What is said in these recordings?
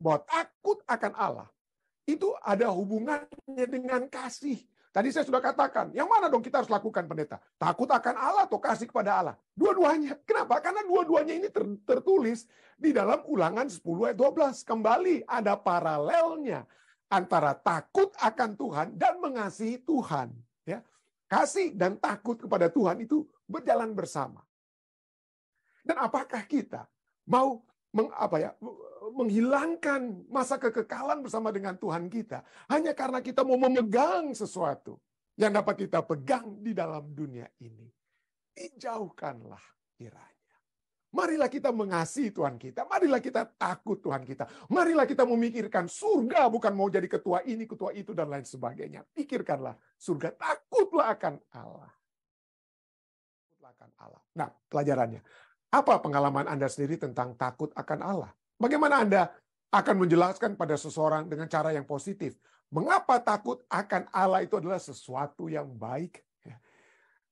bahwa takut akan Allah itu ada hubungannya dengan kasih. Tadi saya sudah katakan, yang mana dong kita harus lakukan pendeta? Takut akan Allah atau kasih kepada Allah? Dua-duanya. Kenapa? Karena dua-duanya ini ter tertulis di dalam ulangan 10 ayat 12. Kembali ada paralelnya antara takut akan Tuhan dan mengasihi Tuhan. Ya, Kasih dan takut kepada Tuhan itu berjalan bersama. Dan apakah kita mau meng, apa ya menghilangkan masa kekekalan bersama dengan Tuhan kita hanya karena kita mau memegang sesuatu yang dapat kita pegang di dalam dunia ini. Dijauhkanlah kiranya. Marilah kita mengasihi Tuhan kita. Marilah kita takut Tuhan kita. Marilah kita memikirkan surga bukan mau jadi ketua ini, ketua itu, dan lain sebagainya. Pikirkanlah surga. Takutlah akan Allah. Takutlah akan Allah. Nah, pelajarannya apa pengalaman Anda sendiri tentang takut akan Allah? Bagaimana Anda akan menjelaskan pada seseorang dengan cara yang positif? Mengapa takut akan Allah itu adalah sesuatu yang baik? Ya.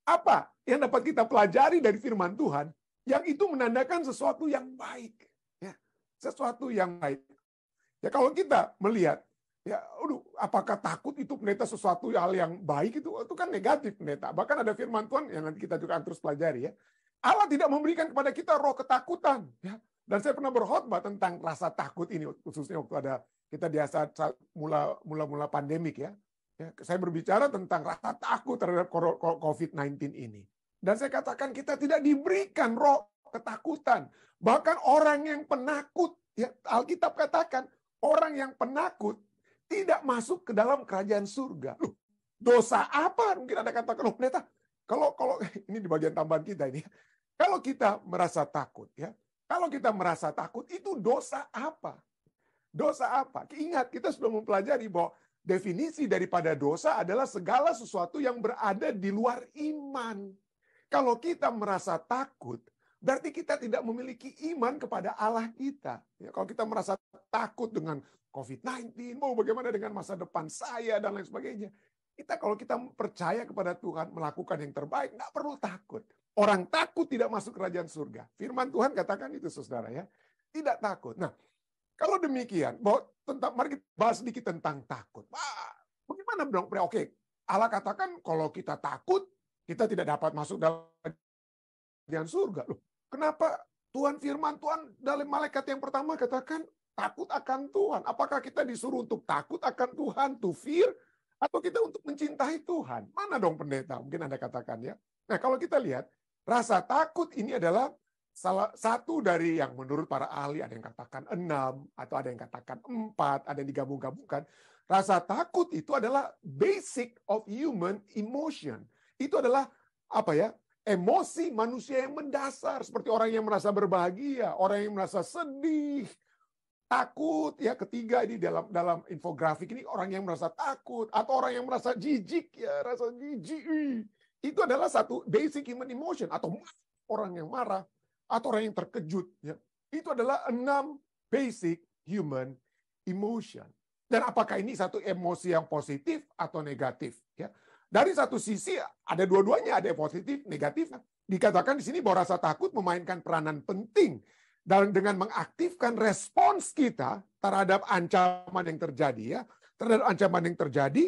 Apa yang dapat kita pelajari dari firman Tuhan yang itu menandakan sesuatu yang baik? Ya, sesuatu yang baik. Ya kalau kita melihat ya aduh apakah takut itu pendeta sesuatu hal yang baik itu itu kan negatif pendeta bahkan ada firman Tuhan yang nanti kita juga akan terus pelajari ya Allah tidak memberikan kepada kita roh ketakutan. Ya. Dan saya pernah berkhotbah tentang rasa takut ini, khususnya waktu ada kita di saat, mula mula mula pandemik ya. ya. Saya berbicara tentang rasa takut terhadap COVID-19 ini. Dan saya katakan kita tidak diberikan roh ketakutan. Bahkan orang yang penakut, ya Alkitab katakan orang yang penakut tidak masuk ke dalam kerajaan surga. Loh, dosa apa? Mungkin ada katakan, loh pendeta, kalau kalau ini di bagian tambahan kita ini. Kalau kita merasa takut ya, kalau kita merasa takut itu dosa apa? Dosa apa? Ingat kita sudah mempelajari bahwa definisi daripada dosa adalah segala sesuatu yang berada di luar iman. Kalau kita merasa takut, berarti kita tidak memiliki iman kepada Allah kita. Ya, kalau kita merasa takut dengan COVID-19, mau bagaimana dengan masa depan saya dan lain sebagainya. Kita kalau kita percaya kepada Tuhan, melakukan yang terbaik, tidak perlu takut. Orang takut tidak masuk kerajaan surga. Firman Tuhan katakan itu, saudara ya. Tidak takut. Nah, kalau demikian, bahwa tentang, mari kita bahas sedikit tentang takut. Wah, bagaimana dong? Oke, Allah katakan kalau kita takut, kita tidak dapat masuk dalam kerajaan surga. Loh, kenapa Tuhan firman Tuhan dalam malaikat yang pertama katakan takut akan Tuhan. Apakah kita disuruh untuk takut akan Tuhan, to fear? atau kita untuk mencintai Tuhan? Mana dong pendeta? Mungkin Anda katakan ya. Nah, kalau kita lihat, rasa takut ini adalah salah satu dari yang menurut para ahli ada yang katakan enam atau ada yang katakan empat, ada yang digabung-gabungkan. Rasa takut itu adalah basic of human emotion. Itu adalah apa ya? Emosi manusia yang mendasar seperti orang yang merasa berbahagia, orang yang merasa sedih, takut ya ketiga ini dalam dalam infografik ini orang yang merasa takut atau orang yang merasa jijik ya rasa jijik itu adalah satu basic human emotion atau orang yang marah atau orang yang terkejut ya itu adalah enam basic human emotion dan apakah ini satu emosi yang positif atau negatif ya dari satu sisi ada dua-duanya ada yang positif negatif dikatakan di sini bahwa rasa takut memainkan peranan penting dan dengan mengaktifkan respons kita terhadap ancaman yang terjadi ya, terhadap ancaman yang terjadi,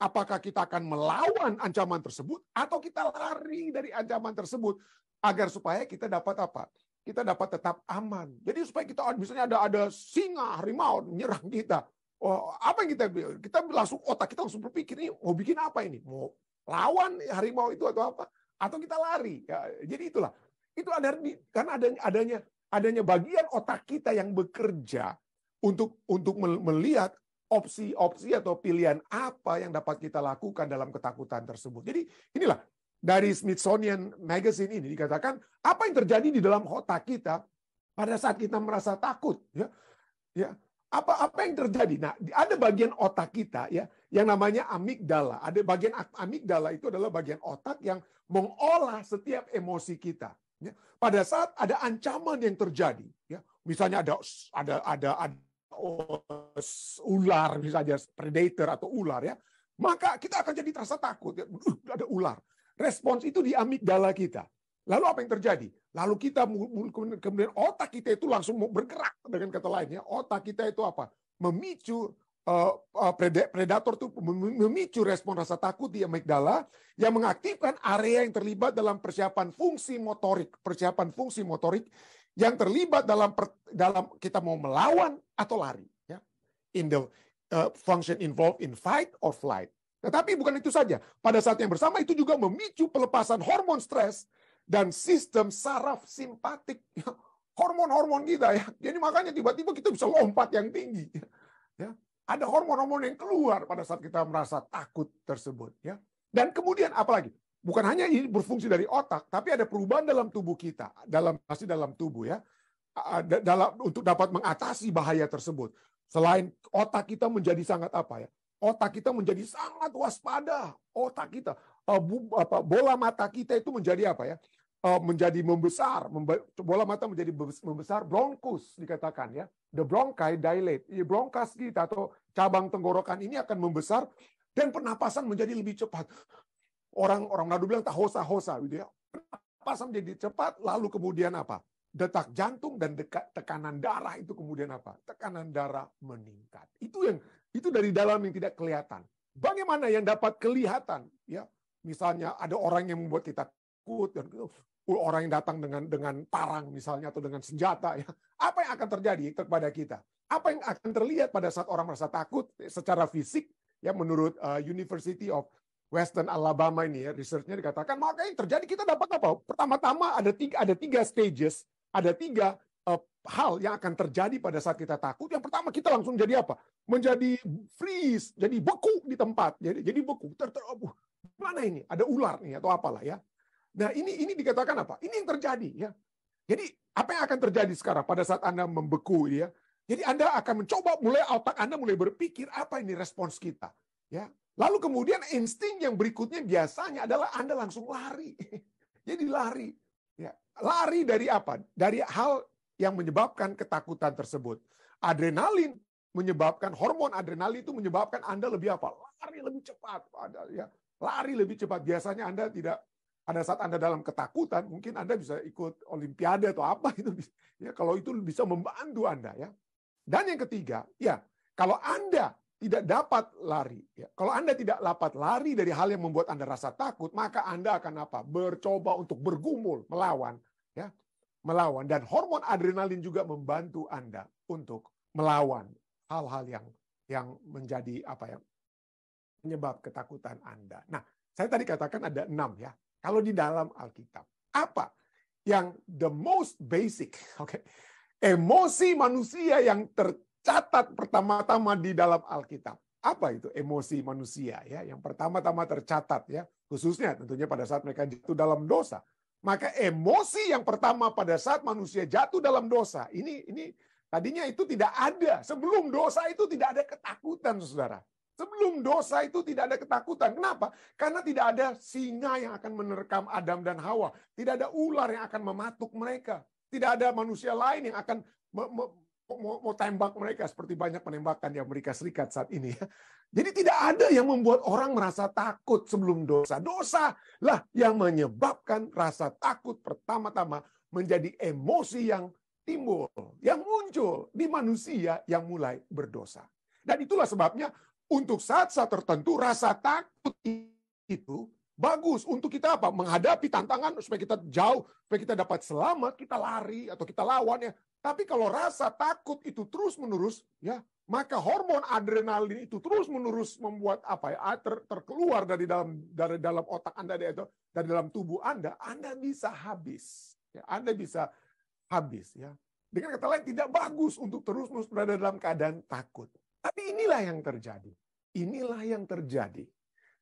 apakah kita akan melawan ancaman tersebut atau kita lari dari ancaman tersebut agar supaya kita dapat apa? Kita dapat tetap aman. Jadi supaya kita oh, misalnya ada ada singa, harimau menyerang kita. Oh, apa yang kita kita langsung otak kita langsung berpikir ini mau bikin apa ini? Mau lawan harimau itu atau apa? Atau kita lari. Ya, jadi itulah. Itu ada karena adanya adanya adanya bagian otak kita yang bekerja untuk untuk melihat opsi-opsi atau pilihan apa yang dapat kita lakukan dalam ketakutan tersebut. Jadi inilah dari Smithsonian Magazine ini dikatakan apa yang terjadi di dalam otak kita pada saat kita merasa takut ya. Ya, apa apa yang terjadi? Nah, ada bagian otak kita ya yang namanya amigdala. Ada bagian amigdala itu adalah bagian otak yang mengolah setiap emosi kita. Ya. Pada saat ada ancaman yang terjadi, ya, misalnya ada ada ada, ada oh, ular misalnya predator atau ular ya, maka kita akan jadi terasa takut. Ya. Uh, ada ular. Respons itu di amigdala kita. Lalu apa yang terjadi? Lalu kita kemudian otak kita itu langsung bergerak dengan kata lainnya. Otak kita itu apa? Memicu uh, predator itu memicu respon rasa takut di amigdala yang mengaktifkan area yang terlibat dalam persiapan fungsi motorik, persiapan fungsi motorik yang terlibat dalam per, dalam kita mau melawan atau lari, ya. In the uh, function involved in fight or flight. Tetapi bukan itu saja. Pada saat yang bersama itu juga memicu pelepasan hormon stres dan sistem saraf simpatik. Ya. Hormon-hormon kita ya. Jadi makanya tiba-tiba kita bisa lompat yang tinggi. Ya ada hormon-hormon yang keluar pada saat kita merasa takut tersebut ya. Dan kemudian apalagi? Bukan hanya ini berfungsi dari otak, tapi ada perubahan dalam tubuh kita, dalam pasti dalam tubuh ya. Dalam untuk dapat mengatasi bahaya tersebut. Selain otak kita menjadi sangat apa ya? Otak kita menjadi sangat waspada. Otak kita e, bola mata kita itu menjadi apa ya? E, menjadi membesar, bola mata menjadi membesar, bronkus dikatakan ya the bronchi dilate. Iya, Bronkas kita gitu, atau cabang tenggorokan ini akan membesar dan pernapasan menjadi lebih cepat. Orang orang Nadu bilang tak hosa hosa gitu ya. Pernapasan menjadi cepat lalu kemudian apa? Detak jantung dan dekat tekanan darah itu kemudian apa? Tekanan darah meningkat. Itu yang itu dari dalam yang tidak kelihatan. Bagaimana yang dapat kelihatan ya? Misalnya ada orang yang membuat kita takut dan gitu orang yang datang dengan dengan parang misalnya atau dengan senjata ya apa yang akan terjadi kepada kita apa yang akan terlihat pada saat orang merasa takut eh, secara fisik ya menurut uh, University of Western Alabama ini ya researchnya dikatakan maka yang terjadi kita dapat apa pertama-tama ada tiga ada tiga stages ada tiga uh, hal yang akan terjadi pada saat kita takut yang pertama kita langsung jadi apa menjadi freeze jadi beku di tempat jadi jadi beku ter, ter oh, uh, mana ini ada ular nih atau apalah ya Nah, ini ini dikatakan apa? Ini yang terjadi ya. Jadi apa yang akan terjadi sekarang pada saat Anda membeku ya? Jadi Anda akan mencoba mulai otak Anda mulai berpikir apa ini respons kita ya. Lalu kemudian insting yang berikutnya biasanya adalah Anda langsung lari. Jadi lari ya. Lari dari apa? Dari hal yang menyebabkan ketakutan tersebut. Adrenalin menyebabkan hormon adrenalin itu menyebabkan Anda lebih apa? Lari lebih cepat ya. Lari lebih cepat. Biasanya Anda tidak pada saat Anda dalam ketakutan, mungkin Anda bisa ikut olimpiade atau apa itu ya kalau itu bisa membantu Anda ya. Dan yang ketiga, ya, kalau Anda tidak dapat lari, ya, kalau Anda tidak dapat lari dari hal yang membuat Anda rasa takut, maka Anda akan apa? Bercoba untuk bergumul, melawan, ya. Melawan dan hormon adrenalin juga membantu Anda untuk melawan hal-hal yang yang menjadi apa ya? penyebab ketakutan Anda. Nah, saya tadi katakan ada enam ya. Kalau di dalam Alkitab, apa yang the most basic? Oke. Okay. Emosi manusia yang tercatat pertama-tama di dalam Alkitab. Apa itu emosi manusia ya yang pertama-tama tercatat ya, khususnya tentunya pada saat mereka jatuh dalam dosa. Maka emosi yang pertama pada saat manusia jatuh dalam dosa, ini ini tadinya itu tidak ada. Sebelum dosa itu tidak ada ketakutan, Saudara. Sebelum dosa itu tidak ada ketakutan. Kenapa? Karena tidak ada singa yang akan menerkam Adam dan Hawa. Tidak ada ular yang akan mematuk mereka. Tidak ada manusia lain yang akan mau, tembak mereka seperti banyak penembakan di Amerika Serikat saat ini ya. Jadi tidak ada yang membuat orang merasa takut sebelum dosa. Dosa lah yang menyebabkan rasa takut pertama-tama menjadi emosi yang timbul, yang muncul di manusia yang mulai berdosa. Dan itulah sebabnya untuk saat-saat tertentu rasa takut itu bagus untuk kita apa? Menghadapi tantangan supaya kita jauh, supaya kita dapat selamat, kita lari atau kita lawan ya. Tapi kalau rasa takut itu terus-menerus ya, maka hormon adrenalin itu terus-menerus membuat apa ya ter, terkeluar dari dalam dari dalam otak Anda atau dari dalam tubuh Anda, Anda bisa habis. Ya, Anda bisa habis ya. Dengan kata lain tidak bagus untuk terus-menerus berada dalam keadaan takut. Tapi inilah yang terjadi. Inilah yang terjadi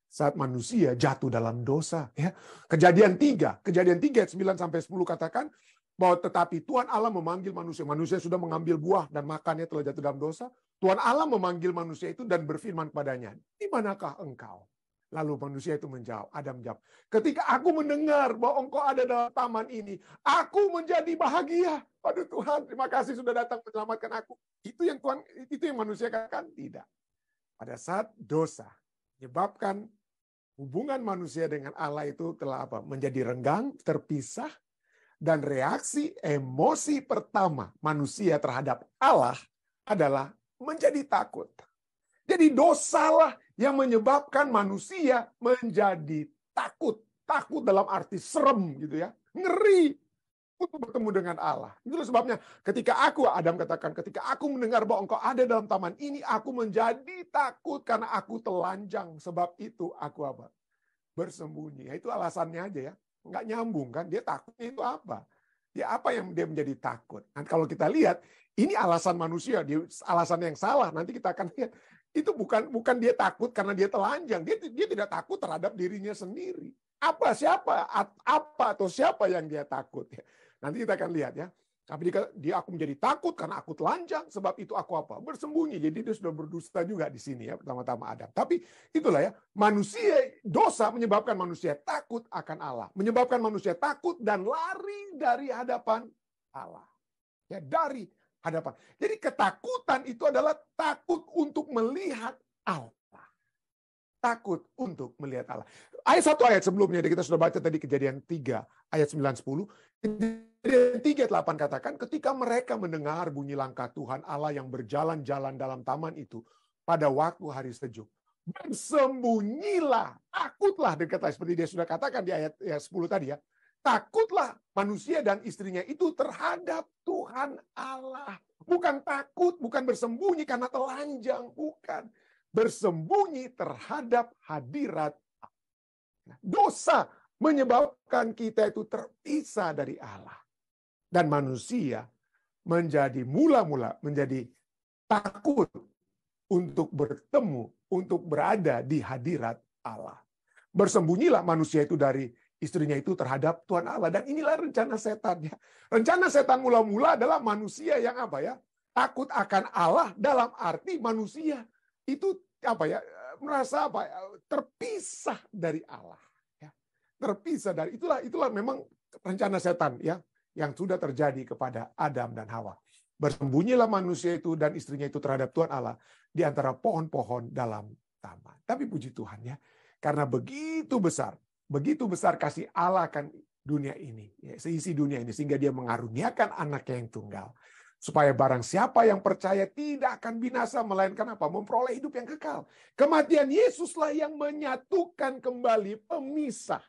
saat manusia jatuh dalam dosa. Ya. Kejadian tiga, kejadian tiga sembilan sampai sepuluh katakan bahwa tetapi Tuhan Allah memanggil manusia. Manusia sudah mengambil buah dan makannya telah jatuh dalam dosa. Tuhan Allah memanggil manusia itu dan berfirman kepadanya, di manakah engkau? Lalu manusia itu menjawab, Adam jawab, ketika aku mendengar bahwa engkau ada dalam taman ini, aku menjadi bahagia. Aduh Tuhan, terima kasih sudah datang menyelamatkan aku. Itu yang Tuhan, itu yang manusia katakan tidak. Pada saat dosa menyebabkan hubungan manusia dengan Allah itu telah apa? Menjadi renggang, terpisah, dan reaksi emosi pertama manusia terhadap Allah adalah menjadi takut. Jadi dosalah yang menyebabkan manusia menjadi takut. Takut dalam arti serem gitu ya. Ngeri untuk bertemu dengan Allah. Itu sebabnya ketika aku, Adam katakan, ketika aku mendengar bahwa engkau ada dalam taman ini, aku menjadi takut karena aku telanjang. Sebab itu aku apa? Bersembunyi. Ya, itu alasannya aja ya. Nggak nyambung kan. Dia takut itu apa? Dia ya, apa yang dia menjadi takut? Dan nah, kalau kita lihat, ini alasan manusia, alasan yang salah. Nanti kita akan lihat itu bukan bukan dia takut karena dia telanjang dia dia tidak takut terhadap dirinya sendiri apa siapa apa atau siapa yang dia takut ya nanti kita akan lihat ya tapi dia, dia aku menjadi takut karena aku telanjang sebab itu aku apa bersembunyi jadi dia sudah berdusta juga di sini ya pertama-tama Adam tapi itulah ya manusia dosa menyebabkan manusia takut akan Allah menyebabkan manusia takut dan lari dari hadapan Allah ya dari hadapan. Jadi ketakutan itu adalah takut untuk melihat Allah. Takut untuk melihat Allah. Ayat satu ayat sebelumnya kita sudah baca tadi kejadian 3 ayat 9 10. Kejadian 3 8 katakan ketika mereka mendengar bunyi langkah Tuhan Allah yang berjalan-jalan dalam taman itu pada waktu hari sejuk. Bersembunyilah, takutlah dekat seperti dia sudah katakan di ayat ya, 10 tadi ya. Takutlah manusia dan istrinya itu terhadap Tuhan Allah. Bukan takut, bukan bersembunyi karena telanjang, bukan. Bersembunyi terhadap hadirat. Dosa menyebabkan kita itu terpisah dari Allah. Dan manusia menjadi mula-mula menjadi takut untuk bertemu, untuk berada di hadirat Allah. Bersembunyilah manusia itu dari istrinya itu terhadap Tuhan Allah. Dan inilah rencana setan ya. Rencana setan mula-mula adalah manusia yang apa ya? Takut akan Allah dalam arti manusia itu apa ya? merasa apa ya, terpisah dari Allah ya. Terpisah dari itulah itulah memang rencana setan ya yang sudah terjadi kepada Adam dan Hawa. Bersembunyilah manusia itu dan istrinya itu terhadap Tuhan Allah di antara pohon-pohon dalam taman. Tapi puji Tuhan ya, karena begitu besar Begitu besar kasih Allah akan dunia ini, ya, seisi dunia ini, sehingga dia mengaruniakan anaknya yang tunggal. Supaya barang siapa yang percaya tidak akan binasa, melainkan apa? Memperoleh hidup yang kekal. Kematian Yesuslah yang menyatukan kembali pemisah.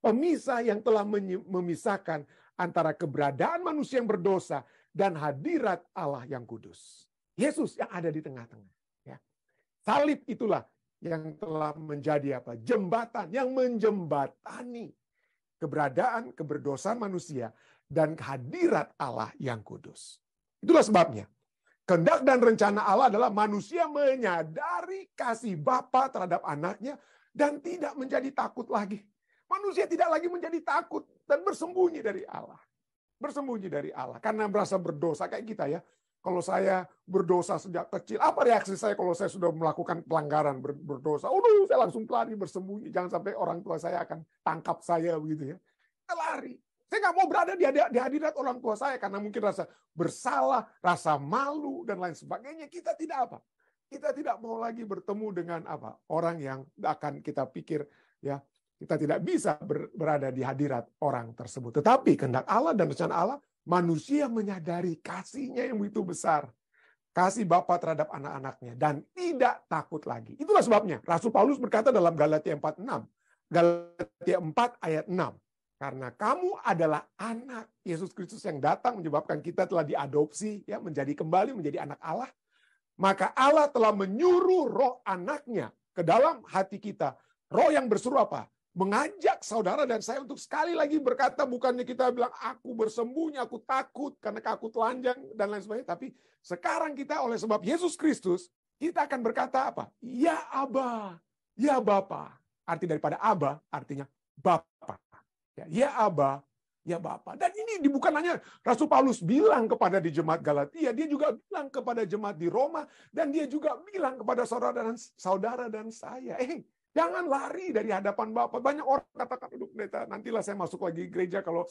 Pemisah yang telah memisahkan antara keberadaan manusia yang berdosa dan hadirat Allah yang kudus. Yesus yang ada di tengah-tengah. Ya. Salib itulah yang telah menjadi apa? Jembatan yang menjembatani keberadaan keberdosaan manusia dan kehadirat Allah yang kudus. Itulah sebabnya Kendak dan rencana Allah adalah manusia menyadari kasih Bapa terhadap anaknya dan tidak menjadi takut lagi. Manusia tidak lagi menjadi takut dan bersembunyi dari Allah. Bersembunyi dari Allah karena merasa berdosa kayak kita ya kalau saya berdosa sejak kecil, apa reaksi saya kalau saya sudah melakukan pelanggaran berdosa? Aduh, saya langsung lari bersembunyi. Jangan sampai orang tua saya akan tangkap saya begitu ya. Saya lari. Saya nggak mau berada di, di hadirat orang tua saya karena mungkin rasa bersalah, rasa malu dan lain sebagainya. Kita tidak apa? Kita tidak mau lagi bertemu dengan apa? Orang yang akan kita pikir ya kita tidak bisa ber, berada di hadirat orang tersebut. Tetapi kehendak Allah dan rencana Allah manusia menyadari kasihnya yang begitu besar. Kasih Bapak terhadap anak-anaknya. Dan tidak takut lagi. Itulah sebabnya. Rasul Paulus berkata dalam Galatia 4.6. Galatia 4 ayat 6. Karena kamu adalah anak Yesus Kristus yang datang menyebabkan kita telah diadopsi ya menjadi kembali menjadi anak Allah. Maka Allah telah menyuruh roh anaknya ke dalam hati kita. Roh yang berseru apa? mengajak saudara dan saya untuk sekali lagi berkata bukannya kita bilang aku bersembunyi, aku takut karena aku telanjang dan lain sebagainya, tapi sekarang kita oleh sebab Yesus Kristus kita akan berkata apa? Ya Aba, ya Bapa. Arti daripada Aba artinya Bapa. Ya, ya Aba, ya Bapa. Dan ini bukan hanya Rasul Paulus bilang kepada di jemaat Galatia, dia juga bilang kepada jemaat di Roma dan dia juga bilang kepada saudara dan saudara dan saya, eh hey, Jangan lari dari hadapan Bapak. Banyak orang katakan, aduh pendeta, nantilah saya masuk lagi gereja kalau,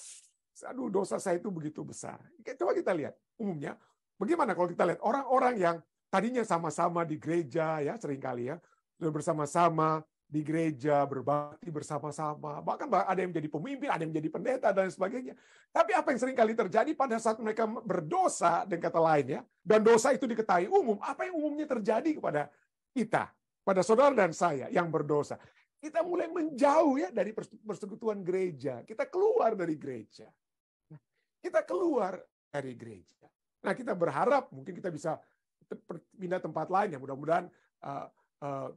aduh dosa saya itu begitu besar. Coba kita lihat, umumnya, bagaimana kalau kita lihat orang-orang yang tadinya sama-sama di gereja, ya seringkali ya, bersama-sama di gereja, berbakti bersama-sama. Bahkan ada yang menjadi pemimpin, ada yang menjadi pendeta, dan sebagainya. Tapi apa yang seringkali terjadi pada saat mereka berdosa, dan kata lain ya dan dosa itu diketahui umum, apa yang umumnya terjadi kepada kita? pada saudara dan saya yang berdosa. Kita mulai menjauh ya dari persekutuan gereja. Kita keluar dari gereja. Kita keluar dari gereja. Nah kita berharap mungkin kita bisa pindah tempat lain ya. Mudah-mudahan uh, uh,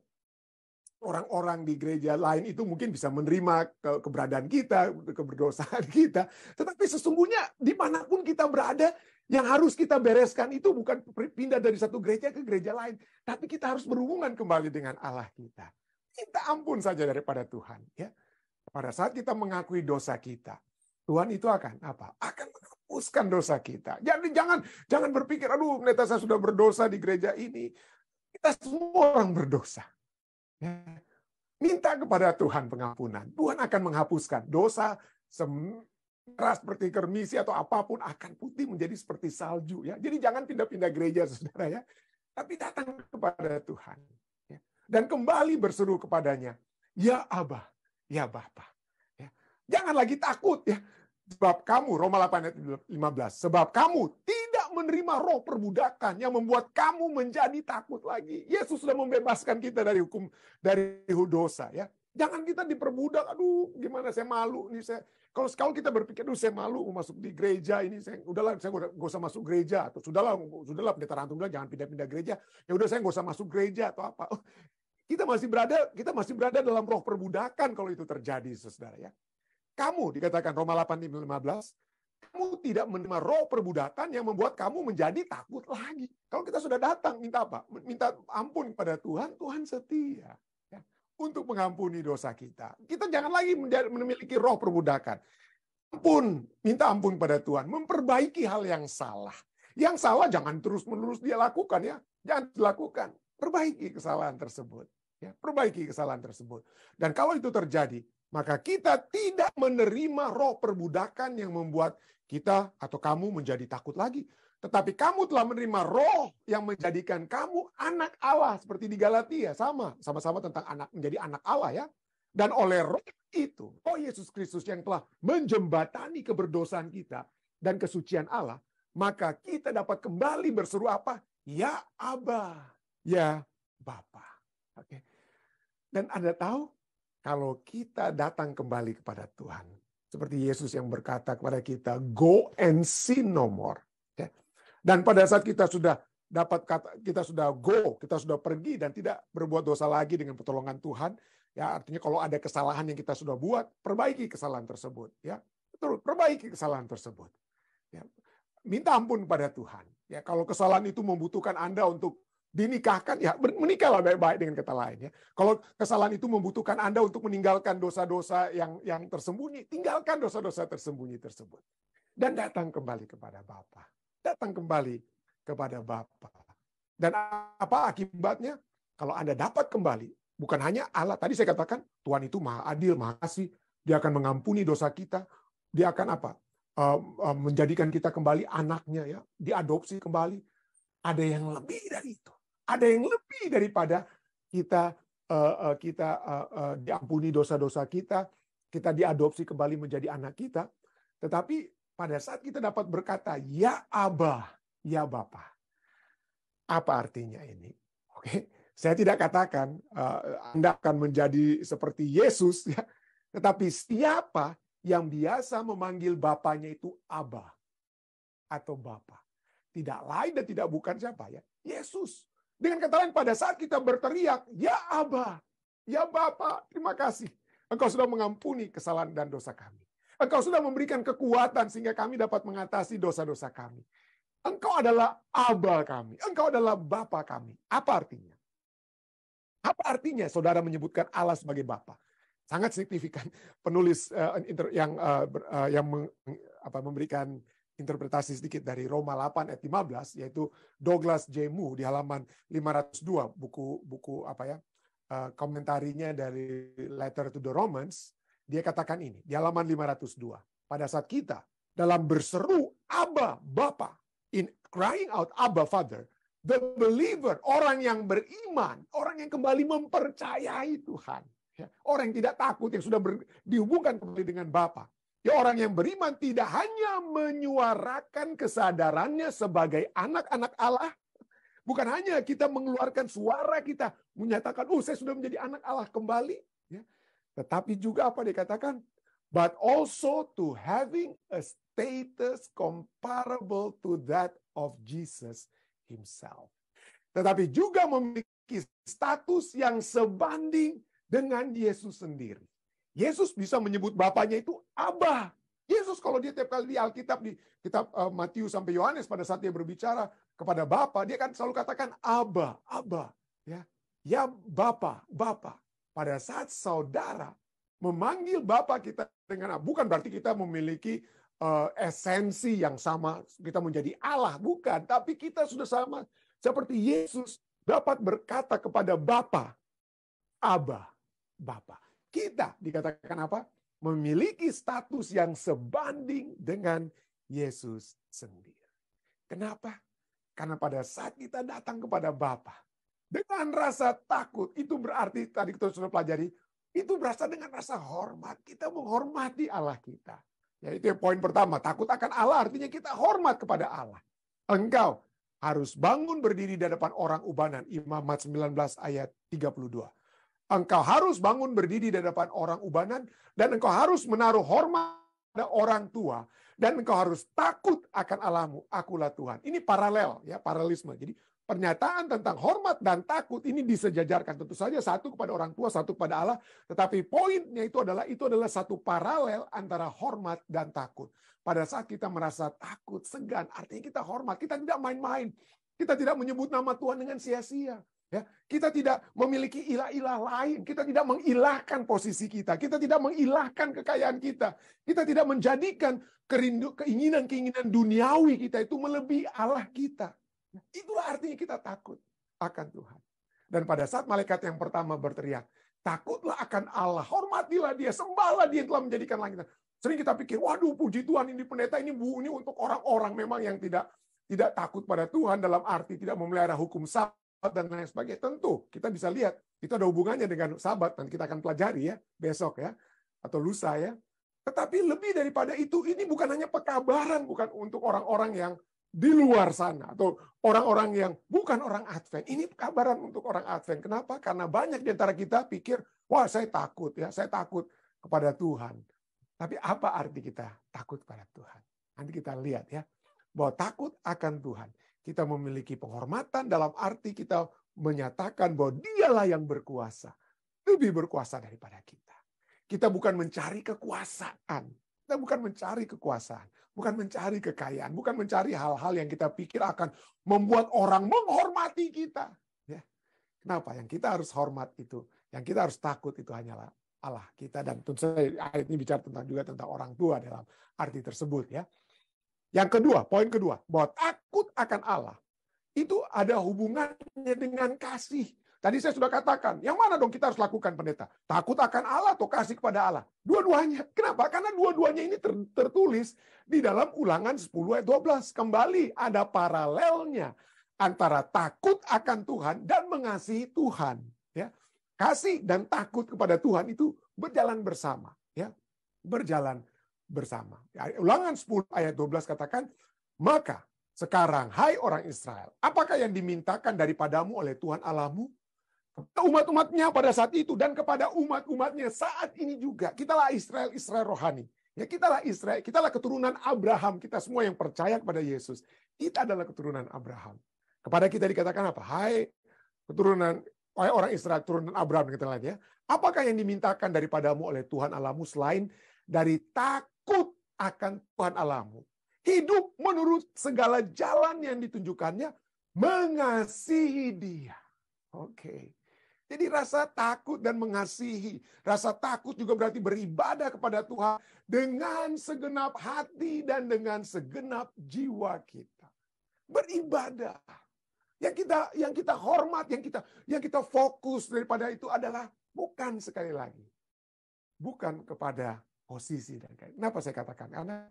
orang-orang di gereja lain itu mungkin bisa menerima ke keberadaan kita, keberdosaan kita. Tetapi sesungguhnya dimanapun kita berada, yang harus kita bereskan itu bukan pindah dari satu gereja ke gereja lain, tapi kita harus berhubungan kembali dengan Allah kita. Kita ampun saja daripada Tuhan, ya. Pada saat kita mengakui dosa kita, Tuhan itu akan apa? Akan menghapuskan dosa kita. Jadi jangan jangan berpikir, aduh, neta saya sudah berdosa di gereja ini. Kita semua orang berdosa. Ya. Minta kepada Tuhan pengampunan. Tuhan akan menghapuskan dosa keras seperti kermisi atau apapun akan putih menjadi seperti salju ya. Jadi jangan pindah-pindah gereja Saudara ya. Tapi datang kepada Tuhan ya. dan kembali berseru kepadanya. Ya Abah, ya Bapa. Ya. Jangan lagi takut ya. Sebab kamu Roma 8 ayat 15, sebab kamu tidak menerima roh perbudakan yang membuat kamu menjadi takut lagi. Yesus sudah membebaskan kita dari hukum dari dosa ya. Jangan kita diperbudak. Aduh, gimana saya malu nih saya kalau sekarang kita berpikir, duh saya malu mau masuk di gereja ini, saya udahlah saya gak usah masuk gereja atau sudahlah sudahlah pendeta Rantum bilang jangan pindah-pindah gereja. Ya udah saya gak usah masuk gereja atau apa. Oh, kita masih berada kita masih berada dalam roh perbudakan kalau itu terjadi Saudara ya. Kamu dikatakan Roma 8 15, kamu tidak menerima roh perbudakan yang membuat kamu menjadi takut lagi. Kalau kita sudah datang minta apa? Minta ampun kepada Tuhan, Tuhan setia untuk mengampuni dosa kita. Kita jangan lagi memiliki roh perbudakan. Ampun, minta ampun pada Tuhan, memperbaiki hal yang salah. Yang salah jangan terus-menerus dia lakukan ya. Jangan dilakukan. Perbaiki kesalahan tersebut. Ya, perbaiki kesalahan tersebut. Dan kalau itu terjadi, maka kita tidak menerima roh perbudakan yang membuat kita atau kamu menjadi takut lagi. Tetapi kamu telah menerima roh yang menjadikan kamu anak Allah. Seperti di Galatia. Sama. Sama-sama tentang anak menjadi anak Allah ya. Dan oleh roh itu, Oh Yesus Kristus yang telah menjembatani keberdosaan kita dan kesucian Allah, maka kita dapat kembali berseru apa? Ya Abah, ya Bapa. Oke. Okay. Dan Anda tahu kalau kita datang kembali kepada Tuhan, seperti Yesus yang berkata kepada kita, "Go and sin no more." Dan pada saat kita sudah dapat kata, kita sudah go, kita sudah pergi dan tidak berbuat dosa lagi dengan pertolongan Tuhan, ya artinya kalau ada kesalahan yang kita sudah buat, perbaiki kesalahan tersebut, ya. terus perbaiki kesalahan tersebut. Ya. Minta ampun pada Tuhan. Ya, kalau kesalahan itu membutuhkan Anda untuk dinikahkan ya menikahlah baik-baik dengan kata lain ya. Kalau kesalahan itu membutuhkan Anda untuk meninggalkan dosa-dosa yang yang tersembunyi, tinggalkan dosa-dosa tersembunyi tersebut dan datang kembali kepada Bapak datang kembali kepada Bapa. Dan apa akibatnya? Kalau Anda dapat kembali, bukan hanya Allah. Tadi saya katakan, Tuhan itu maha adil, maha kasih. Dia akan mengampuni dosa kita. Dia akan apa? Menjadikan kita kembali anaknya. ya, Diadopsi kembali. Ada yang lebih dari itu. Ada yang lebih daripada kita eh, eh, kita eh, diampuni dosa-dosa kita. Kita diadopsi kembali menjadi anak kita. Tetapi pada saat kita dapat berkata ya Abah, ya Bapa. Apa artinya ini? Oke, saya tidak katakan uh, Anda akan menjadi seperti Yesus ya. Tetapi siapa yang biasa memanggil bapaknya itu Abah atau Bapa? Tidak lain dan tidak bukan siapa ya? Yesus. Dengan kata lain pada saat kita berteriak, "Ya Abah, ya Bapa, terima kasih. Engkau sudah mengampuni kesalahan dan dosa kami." Engkau sudah memberikan kekuatan sehingga kami dapat mengatasi dosa-dosa kami. Engkau adalah Aba kami. Engkau adalah Bapa kami. Apa artinya? Apa artinya saudara menyebutkan Allah sebagai Bapa? Sangat signifikan. Penulis eh, yang eh, eh, yang memberikan interpretasi sedikit dari Roma 8 ayat 15 yaitu Douglas J. Moo di halaman 502 buku buku apa ya uh, komentarinya dari Letter to the Romans dia katakan ini di halaman 502. Pada saat kita dalam berseru Abba Bapa in crying out Abba Father, the believer, orang yang beriman, orang yang kembali mempercayai Tuhan, ya, orang yang tidak takut yang sudah dihubungkan kembali dengan Bapa. Ya orang yang beriman tidak hanya menyuarakan kesadarannya sebagai anak-anak Allah, bukan hanya kita mengeluarkan suara kita menyatakan, "Oh, saya sudah menjadi anak Allah kembali," Tetapi juga apa dikatakan? But also to having a status comparable to that of Jesus himself. Tetapi juga memiliki status yang sebanding dengan Yesus sendiri. Yesus bisa menyebut bapaknya itu Abah. Yesus kalau dia tiap kali di Alkitab di kitab uh, Matius sampai Yohanes pada saat dia berbicara kepada Bapa, dia kan selalu katakan Abah, Abah, ya. Ya Bapa, Bapak pada saat saudara memanggil Bapak kita dengan bukan berarti kita memiliki uh, esensi yang sama, kita menjadi Allah, bukan, tapi kita sudah sama seperti Yesus dapat berkata kepada Bapa, Aba, Bapa. Kita dikatakan apa? Memiliki status yang sebanding dengan Yesus sendiri. Kenapa? Karena pada saat kita datang kepada Bapak, dengan rasa takut, itu berarti tadi kita sudah pelajari, itu berasal dengan rasa hormat. Kita menghormati Allah kita. Ya, itu poin pertama. Takut akan Allah artinya kita hormat kepada Allah. Engkau harus bangun berdiri di hadapan orang ubanan. Imamat 19 ayat 32. Engkau harus bangun berdiri di hadapan orang ubanan. Dan engkau harus menaruh hormat pada orang tua. Dan engkau harus takut akan Allahmu. Akulah Tuhan. Ini paralel ya, paralelisme. Jadi pernyataan tentang hormat dan takut ini disejajarkan tentu saja satu kepada orang tua, satu kepada Allah, tetapi poinnya itu adalah itu adalah satu paralel antara hormat dan takut. Pada saat kita merasa takut, segan, artinya kita hormat, kita tidak main-main. Kita tidak menyebut nama Tuhan dengan sia-sia. Ya, kita tidak memiliki ilah-ilah lain, kita tidak mengilahkan posisi kita, kita tidak mengilahkan kekayaan kita, kita tidak menjadikan kerindu keinginan-keinginan duniawi kita itu melebihi Allah kita. Itulah artinya kita takut akan Tuhan. Dan pada saat malaikat yang pertama berteriak, takutlah akan Allah, hormatilah dia, sembahlah dia yang telah menjadikan langit. Sering kita pikir, waduh puji Tuhan ini pendeta, ini bu, ini untuk orang-orang memang yang tidak tidak takut pada Tuhan dalam arti tidak memelihara hukum sabat dan lain sebagainya. Tentu kita bisa lihat itu ada hubungannya dengan sabat dan kita akan pelajari ya besok ya atau lusa ya. Tetapi lebih daripada itu ini bukan hanya pekabaran bukan untuk orang-orang yang di luar sana atau orang-orang yang bukan orang Advent. Ini kabaran untuk orang Advent. Kenapa? Karena banyak di antara kita pikir, wah saya takut ya, saya takut kepada Tuhan. Tapi apa arti kita takut kepada Tuhan? Nanti kita lihat ya, bahwa takut akan Tuhan. Kita memiliki penghormatan dalam arti kita menyatakan bahwa dialah yang berkuasa. Lebih berkuasa daripada kita. Kita bukan mencari kekuasaan. Kita bukan mencari kekuasaan bukan mencari kekayaan, bukan mencari hal-hal yang kita pikir akan membuat orang menghormati kita. Ya. Kenapa? Yang kita harus hormat itu, yang kita harus takut itu hanyalah Allah kita dan tentu saja ayat ini bicara tentang juga tentang orang tua dalam arti tersebut ya. Yang kedua, poin kedua, bahwa takut akan Allah itu ada hubungannya dengan kasih. Tadi saya sudah katakan, yang mana dong kita harus lakukan pendeta? Takut akan Allah atau kasih kepada Allah? Dua-duanya. Kenapa? Karena dua-duanya ini ter tertulis di dalam ulangan 10 ayat 12. Kembali ada paralelnya antara takut akan Tuhan dan mengasihi Tuhan. Ya, kasih dan takut kepada Tuhan itu berjalan bersama. Ya, berjalan bersama. Ya, ulangan 10 ayat 12 katakan, maka sekarang hai orang Israel, apakah yang dimintakan daripadamu oleh Tuhan alamu? umat-umatnya pada saat itu dan kepada umat-umatnya saat ini juga. Kitalah Israel, Israel rohani. Ya, kitalah Israel, kitalah keturunan Abraham, kita semua yang percaya kepada Yesus. Kita adalah keturunan Abraham. Kepada kita dikatakan apa? Hai keturunan oleh orang Israel, keturunan Abraham kita lihat ya. Apakah yang dimintakan daripadamu oleh Tuhan Allahmu selain dari takut akan Tuhan Allahmu? Hidup menurut segala jalan yang ditunjukkannya, mengasihi dia. Oke. Okay. Jadi rasa takut dan mengasihi. Rasa takut juga berarti beribadah kepada Tuhan dengan segenap hati dan dengan segenap jiwa kita. Beribadah. Yang kita yang kita hormat, yang kita yang kita fokus daripada itu adalah bukan sekali lagi bukan kepada posisi dan kayak. Kenapa saya katakan? Karena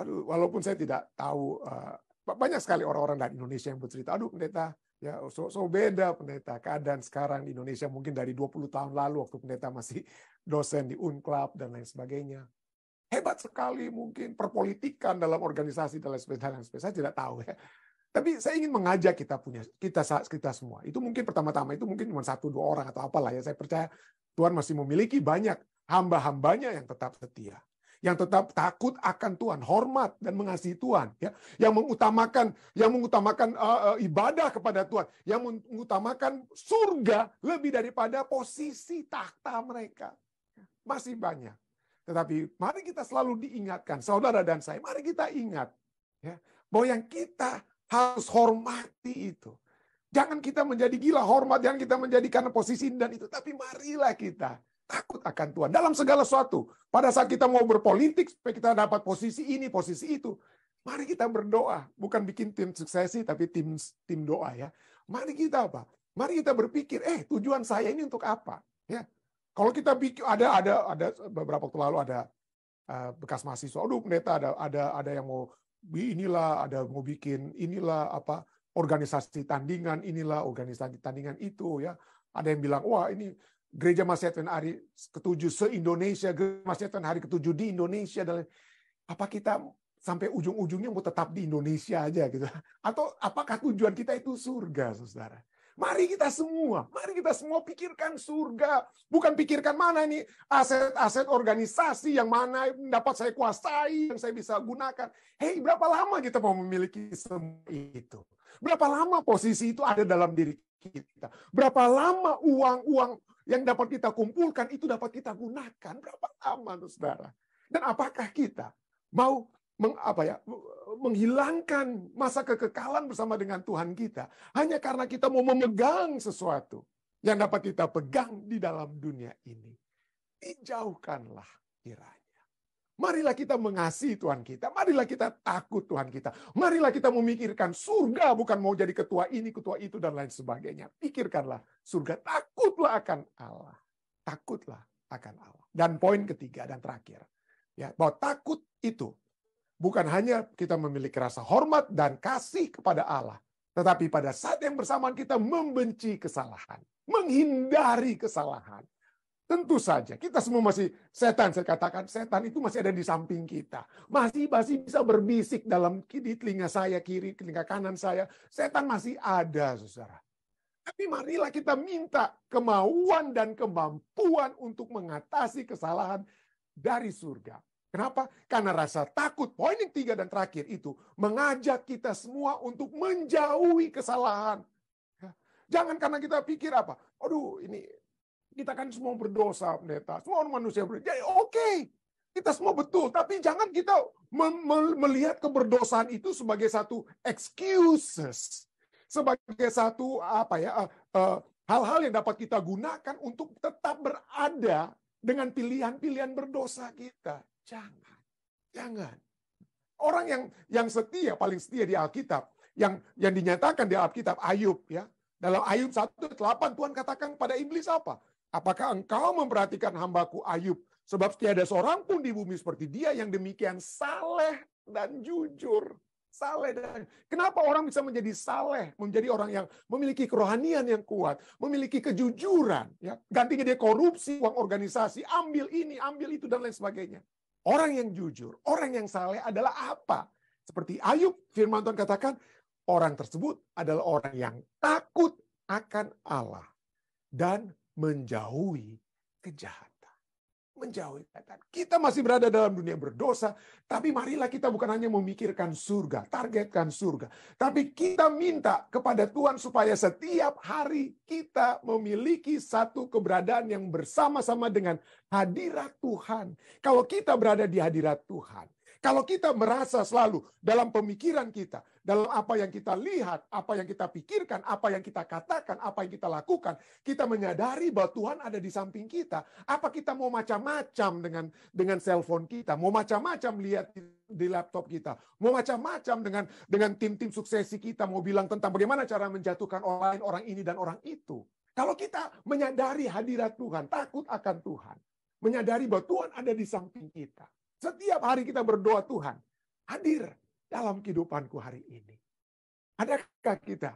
aduh walaupun saya tidak tahu uh, banyak sekali orang-orang dari Indonesia yang bercerita, aduh pendeta Ya, so, so beda pendeta. Keadaan sekarang di Indonesia mungkin dari 20 tahun lalu waktu pendeta masih dosen di UNCLAP dan lain sebagainya. Hebat sekali mungkin perpolitikan dalam organisasi dan lain sebagainya. Saya tidak tahu ya. Tapi saya ingin mengajak kita punya kita kita semua. Itu mungkin pertama-tama itu mungkin cuma satu dua orang atau apalah ya. Saya percaya Tuhan masih memiliki banyak hamba-hambanya yang tetap setia yang tetap takut akan Tuhan, hormat dan mengasihi Tuhan, ya, yang mengutamakan yang mengutamakan uh, uh, ibadah kepada Tuhan, yang mengutamakan surga lebih daripada posisi takhta mereka. Masih banyak. Tetapi mari kita selalu diingatkan, saudara dan saya, mari kita ingat ya, bahwa yang kita harus hormati itu. Jangan kita menjadi gila hormat, jangan kita menjadikan posisi dan itu, tapi marilah kita takut akan Tuhan dalam segala sesuatu. Pada saat kita mau berpolitik supaya kita dapat posisi ini, posisi itu, mari kita berdoa, bukan bikin tim suksesi tapi tim tim doa ya. Mari kita apa? Mari kita berpikir, eh tujuan saya ini untuk apa? Ya. Kalau kita pikir ada ada ada beberapa waktu lalu ada uh, bekas mahasiswa, aduh pendeta ada ada ada yang mau inilah, ada mau bikin inilah apa organisasi tandingan inilah, organisasi tandingan itu ya. Ada yang bilang, wah ini Gereja Mas Edwin hari ketujuh se-Indonesia, Gereja Mas Edwin hari ketujuh di Indonesia. Dan apa kita sampai ujung-ujungnya mau tetap di Indonesia aja gitu? Atau apakah tujuan kita itu surga, saudara? Mari kita semua, mari kita semua pikirkan surga. Bukan pikirkan mana ini aset-aset organisasi yang mana dapat saya kuasai, yang saya bisa gunakan. Hei, berapa lama kita mau memiliki semua itu? Berapa lama posisi itu ada dalam diri kita? Berapa lama uang-uang yang dapat kita kumpulkan itu dapat kita gunakan berapa lama tuh saudara? Dan apakah kita mau meng, apa ya, menghilangkan masa kekekalan bersama dengan Tuhan kita hanya karena kita mau memegang sesuatu yang dapat kita pegang di dalam dunia ini? Dijauhkanlah kiranya. Marilah kita mengasihi Tuhan kita. Marilah kita takut Tuhan kita. Marilah kita memikirkan surga bukan mau jadi ketua ini, ketua itu, dan lain sebagainya. Pikirkanlah surga. Takutlah akan Allah. Takutlah akan Allah. Dan poin ketiga dan terakhir. ya Bahwa takut itu bukan hanya kita memiliki rasa hormat dan kasih kepada Allah. Tetapi pada saat yang bersamaan kita membenci kesalahan. Menghindari kesalahan. Tentu saja, kita semua masih setan. Saya katakan, setan itu masih ada di samping kita. Masih masih bisa berbisik dalam di telinga saya kiri, telinga kanan saya. Setan masih ada, saudara. Tapi marilah kita minta kemauan dan kemampuan untuk mengatasi kesalahan dari surga. Kenapa? Karena rasa takut, poin yang tiga dan terakhir itu, mengajak kita semua untuk menjauhi kesalahan. Jangan karena kita pikir apa, aduh ini kita kan semua berdosa, pendeta. Semua orang manusia berdosa. Jadi oke, okay. kita semua betul. Tapi jangan kita melihat keberdosaan itu sebagai satu excuses. Sebagai satu apa ya, eh, eh, hal-hal uh, uh, yang dapat kita gunakan untuk tetap berada dengan pilihan-pilihan berdosa kita. Jangan. Jangan. Orang yang yang setia, paling setia di Alkitab, yang yang dinyatakan di Alkitab Ayub ya. Dalam Ayub 1 8 Tuhan katakan pada iblis apa? Apakah engkau memperhatikan hambaku Ayub? Sebab tiada seorang pun di bumi seperti dia yang demikian saleh dan jujur. Saleh dan kenapa orang bisa menjadi saleh, menjadi orang yang memiliki kerohanian yang kuat, memiliki kejujuran, ya. Gantinya dia korupsi, uang organisasi, ambil ini, ambil itu dan lain sebagainya. Orang yang jujur, orang yang saleh adalah apa? Seperti Ayub, firman Tuhan katakan, orang tersebut adalah orang yang takut akan Allah dan menjauhi kejahatan. Menjauhi kejahatan. Kita masih berada dalam dunia berdosa, tapi marilah kita bukan hanya memikirkan surga, targetkan surga. Tapi kita minta kepada Tuhan supaya setiap hari kita memiliki satu keberadaan yang bersama-sama dengan hadirat Tuhan. Kalau kita berada di hadirat Tuhan, kalau kita merasa selalu dalam pemikiran kita, dalam apa yang kita lihat, apa yang kita pikirkan, apa yang kita katakan, apa yang kita lakukan, kita menyadari bahwa Tuhan ada di samping kita. Apa kita mau macam-macam dengan dengan cellphone kita, mau macam-macam lihat di laptop kita, mau macam-macam dengan dengan tim-tim suksesi kita, mau bilang tentang bagaimana cara menjatuhkan orang lain, orang ini dan orang itu. Kalau kita menyadari hadirat Tuhan, takut akan Tuhan, menyadari bahwa Tuhan ada di samping kita setiap hari kita berdoa Tuhan, hadir dalam kehidupanku hari ini. Adakah kita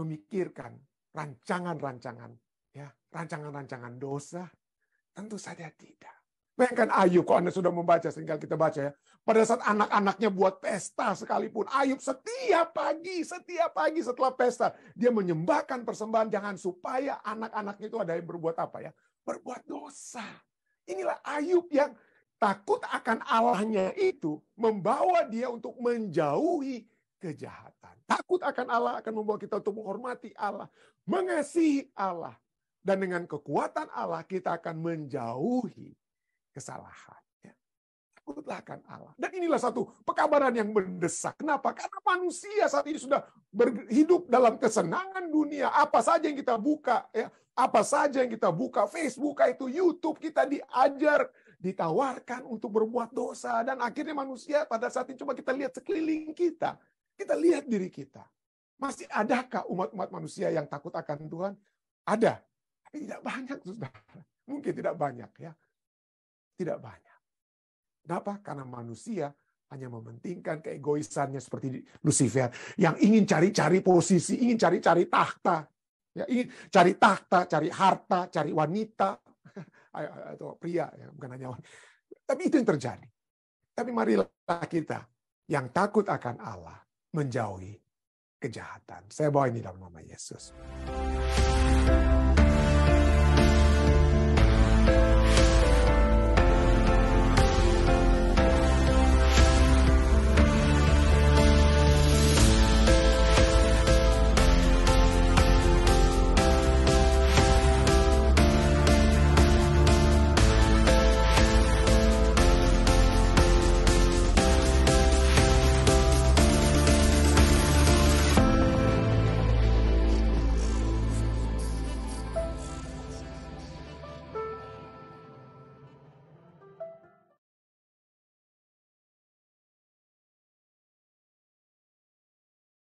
memikirkan rancangan-rancangan ya, rancangan-rancangan dosa? Tentu saja tidak. Bayangkan Ayub, kalau Anda sudah membaca, sehingga kita baca ya. Pada saat anak-anaknya buat pesta sekalipun, Ayub setiap pagi, setiap pagi setelah pesta, dia menyembahkan persembahan, jangan supaya anak-anaknya itu ada yang berbuat apa ya? Berbuat dosa. Inilah Ayub yang Takut akan Allahnya itu membawa dia untuk menjauhi kejahatan. Takut akan Allah akan membawa kita untuk menghormati Allah, mengasihi Allah. Dan dengan kekuatan Allah kita akan menjauhi kesalahan. Ya, takutlah akan Allah. Dan inilah satu pekabaran yang mendesak. Kenapa? Karena manusia saat ini sudah hidup dalam kesenangan dunia. Apa saja yang kita buka, ya, apa saja yang kita buka, Facebook itu, YouTube kita diajar ditawarkan untuk berbuat dosa dan akhirnya manusia pada saat ini coba kita lihat sekeliling kita, kita lihat diri kita. Masih adakah umat-umat manusia yang takut akan Tuhan? Ada, tapi tidak banyak, saudara. Mungkin tidak banyak ya, tidak banyak. Kenapa? Karena manusia hanya mementingkan keegoisannya seperti Lucifer yang ingin cari-cari posisi, ingin cari-cari tahta, ya, ingin cari tahta, cari harta, cari wanita, atau pria, ya, bukan hanya wanita. Tapi itu yang terjadi. Tapi marilah kita yang takut akan Allah menjauhi kejahatan. Saya bawa ini dalam nama Yesus.